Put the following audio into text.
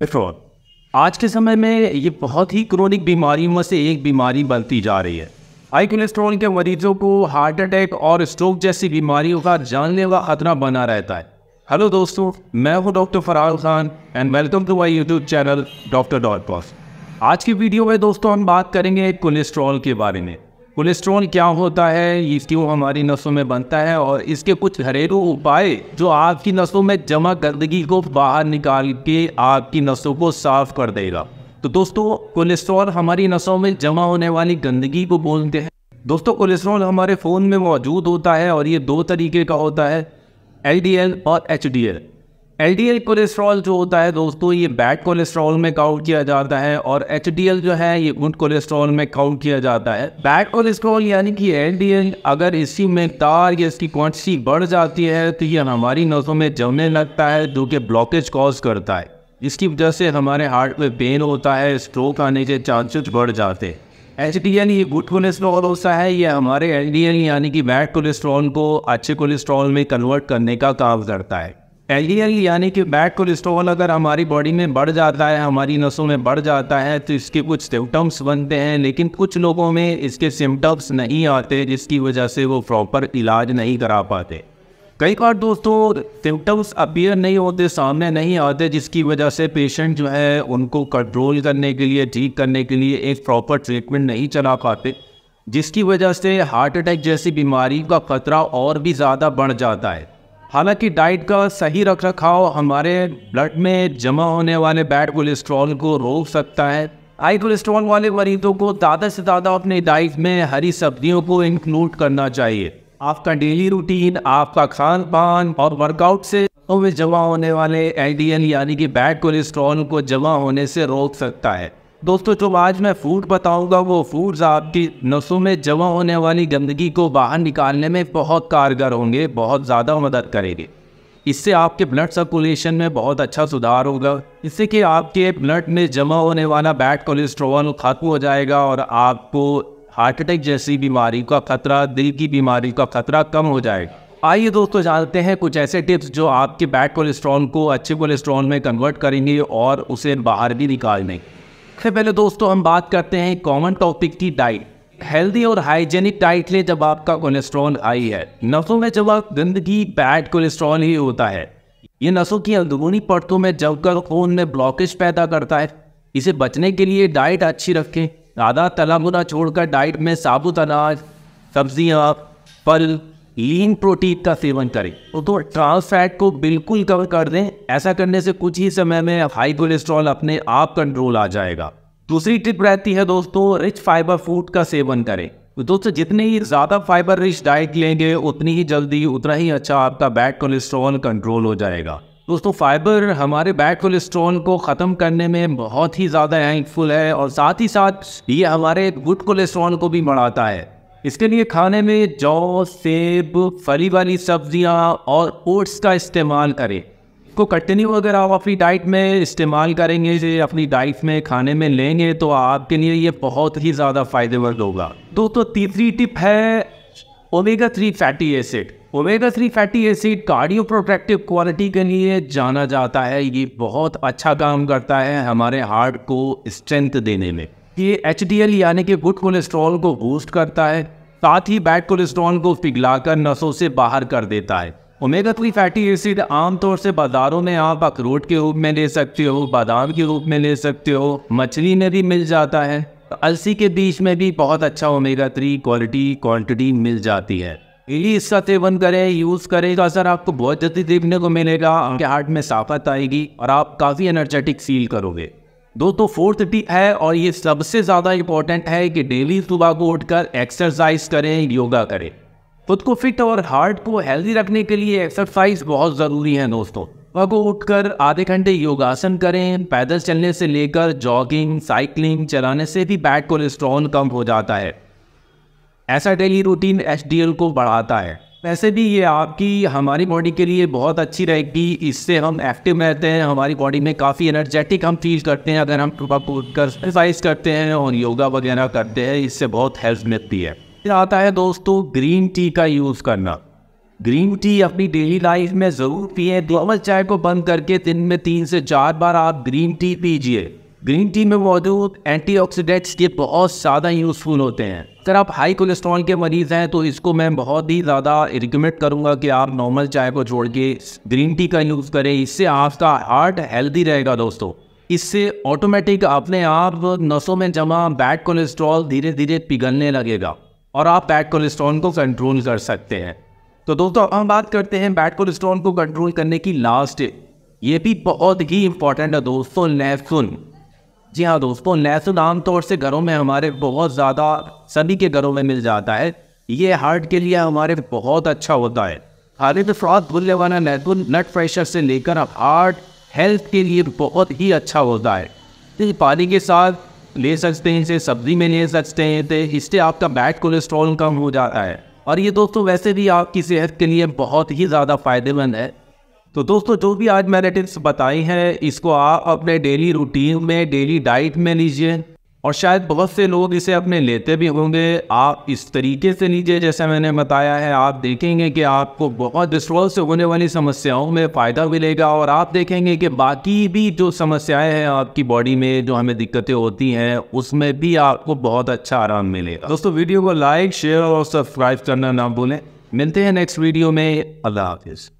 petrol आज के समय में ये बहुत ही क्रोनिक बीमारियों में से एक बीमारी बनती जा रही है हाई कोलेस्ट्रॉल के मरीजों को हार्ट अटैक और स्ट्रोक जैसी बीमारियों का जानलेवा खतरा बना रहता है हेलो दोस्तों मैं हूं doctor Faraz Khan and welcome to my YouTube channel doctor dot आज की वीडियो में दोस्तों हम बात करेंगे कोलेस्ट्रॉल के बारे में कोलेस्ट्रॉल क्या होता है इसकी क्यों हमारी नसों में बनता है और इसके कुछ घरेलू उपाय जो आपकी नसों में जमा गंदगी को बाहर निकाल के आपकी नसों को साफ कर देगा तो दोस्तों कोलेस्ट्रॉल हमारी नसों में जमा होने वाली गंदगी को बोलते हैं दोस्तों कोलेस्ट्रॉल हमारे फ़ोन में मौजूद होता है और ये दो तरीके का होता है एल और एच एल डी कोलेस्ट्रॉल जो होता है दोस्तों ये बैड कोलेस्ट्रॉल में काउंट किया जाता है और एच जो है ये गुड कोलेस्ट्रॉल में काउंट किया जाता है बैड कोलेस्ट्रॉल यानी कि एल अगर इसकी तार या इसकी क्वांटिटी बढ़ जाती है तो ये हमारी नसों में जमने लगता है जो कि ब्लॉकेज कॉज करता है इसकी वजह से हमारे हार्ट में पेन होता है स्ट्रोक आने के चांसेस बढ़ जाते हैं एच डी एल ये गुड कोलेस्ट्रॉल होता है ये हमारे एल डी एल यानी कि बैड कोलेस्ट्रॉल को अच्छे कोलेस्ट्रॉल में कन्वर्ट करने का काम करता है एल यानी कि बैड कोलेस्ट्रॉल अगर हमारी बॉडी में बढ़ जाता है हमारी नसों में बढ़ जाता है तो इसके कुछ सिम्टम्स बनते हैं लेकिन कुछ लोगों में इसके सिम्टम्स नहीं आते जिसकी वजह से वो प्रॉपर इलाज नहीं करा पाते कई बार दोस्तों सिम्टम्स अपियर नहीं होते सामने नहीं आते जिसकी वजह से पेशेंट जो है उनको कंट्रोल करने के लिए ठीक करने के लिए एक प्रॉपर ट्रीटमेंट नहीं चला पाते जिसकी वजह से हार्ट अटैक जैसी बीमारी का खतरा और भी ज़्यादा बढ़ जाता है हालांकि डाइट का सही रख रखाव हमारे ब्लड में जमा होने वाले बैड कोलेस्ट्रॉल को रोक सकता है हाई कोलेस्ट्रॉल वाले मरीजों को ज़्यादा से ज़्यादा अपने डाइट में हरी सब्जियों को इंक्लूड करना चाहिए आपका डेली रूटीन आपका खान पान और वर्कआउट से जमा होने वाले एल यानी कि बैड कोलेस्ट्रॉल को जमा होने से रोक सकता है दोस्तों जो तो आज मैं फूड बताऊंगा वो फूड्स आपकी नसों में जमा होने वाली गंदगी को बाहर निकालने में बहुत कारगर होंगे बहुत ज़्यादा मदद करेंगे इससे आपके ब्लड सर्कुलेशन में बहुत अच्छा सुधार होगा इससे कि आपके ब्लड में जमा होने वाला बैड कोलेस्ट्रॉल खत्म हो जाएगा और आपको हार्ट अटैक जैसी बीमारी का खतरा दिल की बीमारी का खतरा कम हो जाएगा आइए दोस्तों जानते हैं कुछ ऐसे टिप्स जो आपके बैड कोलेस्ट्रॉल को अच्छे कोलेस्ट्रॉल में कन्वर्ट करेंगे और उसे बाहर भी निकालने सबसे पहले दोस्तों हम बात करते हैं कॉमन टॉपिक की डाइट हेल्दी और हाइजेनिक डाइट ले जब आपका कोलेस्ट्रॉल हाई है नसों में जब आप गंदगी बैड कोलेस्ट्रॉल ही होता है ये नसों की अंदरूनी परतों में जमकर खून में ब्लॉकेज पैदा करता है इसे बचने के लिए डाइट अच्छी रखें आधा तला भुना छोड़कर डाइट में साबुत अनाज सब्जियाँ फल लीन प्रोटीन का सेवन करें और तो, तो ट्रांस फैट को बिल्कुल कवर कर दें ऐसा करने से कुछ ही समय में हाई कोलेस्ट्रॉल अपने आप कंट्रोल आ जाएगा दूसरी टिप रहती है दोस्तों रिच फाइबर फूड का सेवन करें तो दोस्तों जितने ही ज़्यादा फाइबर रिच डाइट लेंगे उतनी ही जल्दी उतना ही अच्छा आपका बैड कोलेस्ट्रॉल कंट्रोल हो जाएगा दोस्तों फाइबर हमारे बैड कोलेस्ट्रॉल को ख़त्म करने में बहुत ही ज़्यादा हेल्पफुल है और साथ ही साथ ये हमारे गुड कोलेस्ट्रॉल को भी बढ़ाता है इसके लिए खाने में जौ सेब फली वाली सब्जियाँ और ओट्स का इस्तेमाल करें को कंटिन्यू अगर आप अपनी डाइट में इस्तेमाल करेंगे ये अपनी डाइट में खाने में लेंगे तो आपके लिए ये बहुत ही ज़्यादा फ़ायदेमंद होगा तो तो तीसरी टिप है omega three fatty acid omega three fatty acid cardio protective quality के लिए जाना जाता है ये बहुत अच्छा काम करता है हमारे हार्ट को स्ट्रेंथ देने में ये एच यानी कि गुड कोलेस्ट्रॉल को बूस्ट करता है साथ ही बैड कोलेस्ट्रॉल को पिघलाकर नसों से बाहर कर देता है ओमेगा थ्री फैटी एसिड आमतौर से बाज़ारों में आप अखरोट के रूप में ले सकते हो बादाम के रूप में ले सकते हो मछली में भी मिल जाता है अलसी के बीच में भी बहुत अच्छा ओमेगा थ्री क्वालिटी क्वांटिटी मिल जाती है डेली इसका सेवन करें यूज़ करें तो असर आपको बहुत जल्दी देखने को मिलेगा आपके हार्ट में साफत आएगी और आप काफ़ी एनर्जेटिक फील करोगे दोस्तों फोर्थ टिप है और ये सबसे ज़्यादा इंपॉर्टेंट है कि डेली सुबह को उठकर एक्सरसाइज करें योगा करें खुद को फिट और हार्ट को हेल्दी रखने के लिए एक्सरसाइज बहुत ज़रूरी है दोस्तों सुबह को उठकर आधे घंटे योगासन करें पैदल चलने से लेकर जॉगिंग साइकिलिंग चलाने से भी बैड कोलेस्ट्रॉल कम हो जाता है ऐसा डेली रूटीन एच को बढ़ाता है वैसे भी ये आपकी हमारी बॉडी के लिए बहुत अच्छी रहेगी इससे हम एक्टिव रहते हैं हमारी बॉडी में काफ़ी एनर्जेटिक हम फील करते हैं अगर हम सुबह कूद कर एक्सरसाइज करते हैं और योगा वगैरह करते हैं इससे बहुत हेल्प मिलती है फिर आता है दोस्तों ग्रीन टी का यूज़ करना ग्रीन टी अपनी डेली लाइफ में ज़रूर पिए नॉर्मल चाय को बंद करके दिन में तीन से चार बार आप ग्रीन टी पीजिए ग्रीन टी में मौजूद एंटीऑक्सीडेंट्स के बहुत ज़्यादा यूज़फुल होते हैं अगर आप हाई कोलेस्ट्रॉल के मरीज़ हैं तो इसको मैं बहुत ही ज़्यादा रिकमेंड करूँगा कि आप नॉर्मल चाय को छोड़ के ग्रीन टी का यूज़ करें इससे आपका हार्ट हेल्दी रहेगा दोस्तों इससे ऑटोमेटिक अपने आप नसों में जमा बैड कोलेस्ट्रॉल धीरे धीरे पिघलने लगेगा और आप बैड कोलेस्ट्रॉल को कंट्रोल कर सकते हैं तो दोस्तों अब हम बात करते हैं बैड कोलेस्ट्रॉल को कंट्रोल करने की लास्ट ये भी बहुत ही इंपॉर्टेंट है दोस्तों लहसुन जी हाँ दोस्तों लहसुन आमतौर से घरों में हमारे बहुत ज़्यादा सभी के घरों में मिल जाता है ये हार्ट के लिए हमारे बहुत अच्छा होता है खालिद फ्रॉथ भुलने वाला लहसुन नट प्रेशर से लेकर हार्ट हेल्थ के लिए बहुत ही अच्छा होता है तो पानी के साथ ले सकते हैं इसे सब्जी में ले सकते हैं तो इससे आपका बैड कोलेस्ट्रॉल कम हो जाता है और ये दोस्तों वैसे भी आपकी सेहत के लिए बहुत ही ज़्यादा फ़ायदेमंद है तो दोस्तों जो भी आज मैंने टिप्स बताई हैं इसको आप अपने डेली रूटीन में डेली डाइट में लीजिए और शायद बहुत से लोग इसे अपने लेते भी होंगे आप इस तरीके से लीजिए जैसा मैंने बताया है आप देखेंगे कि आपको बहुत डिस्ट्रॉल से होने वाली समस्याओं में फ़ायदा मिलेगा और आप देखेंगे कि बाकी भी जो समस्याएं हैं आपकी बॉडी में जो हमें दिक्कतें होती हैं उसमें भी आपको बहुत अच्छा आराम मिलेगा दोस्तों वीडियो को लाइक शेयर और सब्सक्राइब करना ना भूलें मिलते हैं नेक्स्ट वीडियो में अल्लाह हाफिज़